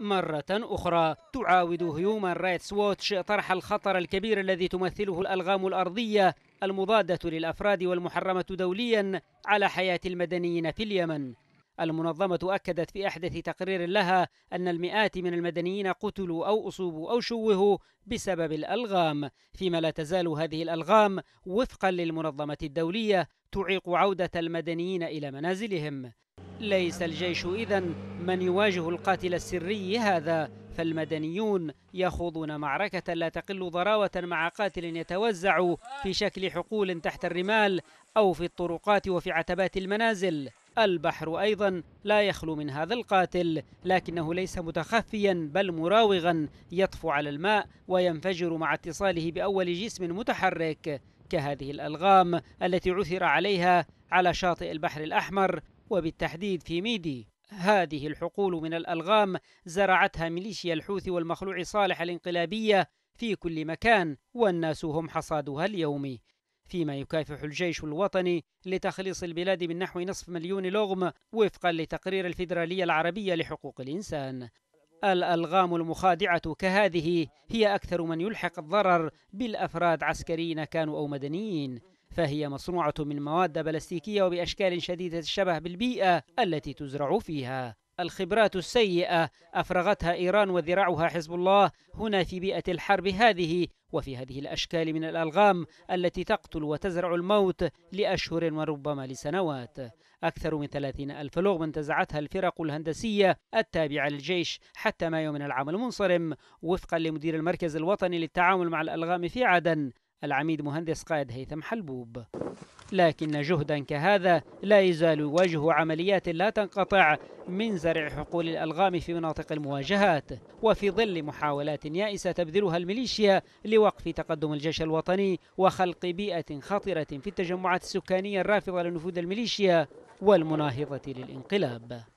مرة أخرى تعاود هيومان رايتس ووتش طرح الخطر الكبير الذي تمثله الألغام الأرضية المضادة للأفراد والمحرمة دوليا على حياة المدنيين في اليمن المنظمة أكدت في أحدث تقرير لها أن المئات من المدنيين قتلوا أو أصوبوا أو شوهوا بسبب الألغام، فيما لا تزال هذه الألغام وفقا للمنظمة الدولية تعيق عودة المدنيين إلى منازلهم. ليس الجيش إذا من يواجه القاتل السري هذا فالمدنيون يخوضون معركة لا تقل ضراوة مع قاتل يتوزع في شكل حقول تحت الرمال أو في الطرقات وفي عتبات المنازل البحر أيضا لا يخلو من هذا القاتل لكنه ليس متخفيا بل مراوغا يطفو على الماء وينفجر مع اتصاله بأول جسم متحرك كهذه الألغام التي عثر عليها على شاطئ البحر الأحمر وبالتحديد في ميدي هذه الحقول من الألغام زرعتها ميليشيا الحوثي والمخلوع صالح الانقلابية في كل مكان والناس هم حصادها اليومي فيما يكافح الجيش الوطني لتخليص البلاد من نحو نصف مليون لغم وفقا لتقرير الفيدرالية العربية لحقوق الإنسان الألغام المخادعة كهذه هي أكثر من يلحق الضرر بالأفراد عسكريين كانوا أو مدنيين فهي مصنوعة من مواد بلاستيكية وبأشكال شديدة الشبه بالبيئة التي تزرع فيها الخبرات السيئة أفرغتها إيران وذراعها حزب الله هنا في بيئة الحرب هذه وفي هذه الأشكال من الألغام التي تقتل وتزرع الموت لأشهر وربما لسنوات أكثر من 30 ألف لغم انتزعتها الفرق الهندسية التابعة للجيش حتى مايو من العام المنصرم وفقا لمدير المركز الوطني للتعامل مع الألغام في عدن العميد مهندس قائد هيثم حلبوب لكن جهدا كهذا لا يزال يواجه عمليات لا تنقطع من زرع حقول الألغام في مناطق المواجهات وفي ظل محاولات يائسة تبذلها الميليشيا لوقف تقدم الجيش الوطني وخلق بيئة خطرة في التجمعات السكانية الرافضة لنفوذ الميليشيا والمناهضة للانقلاب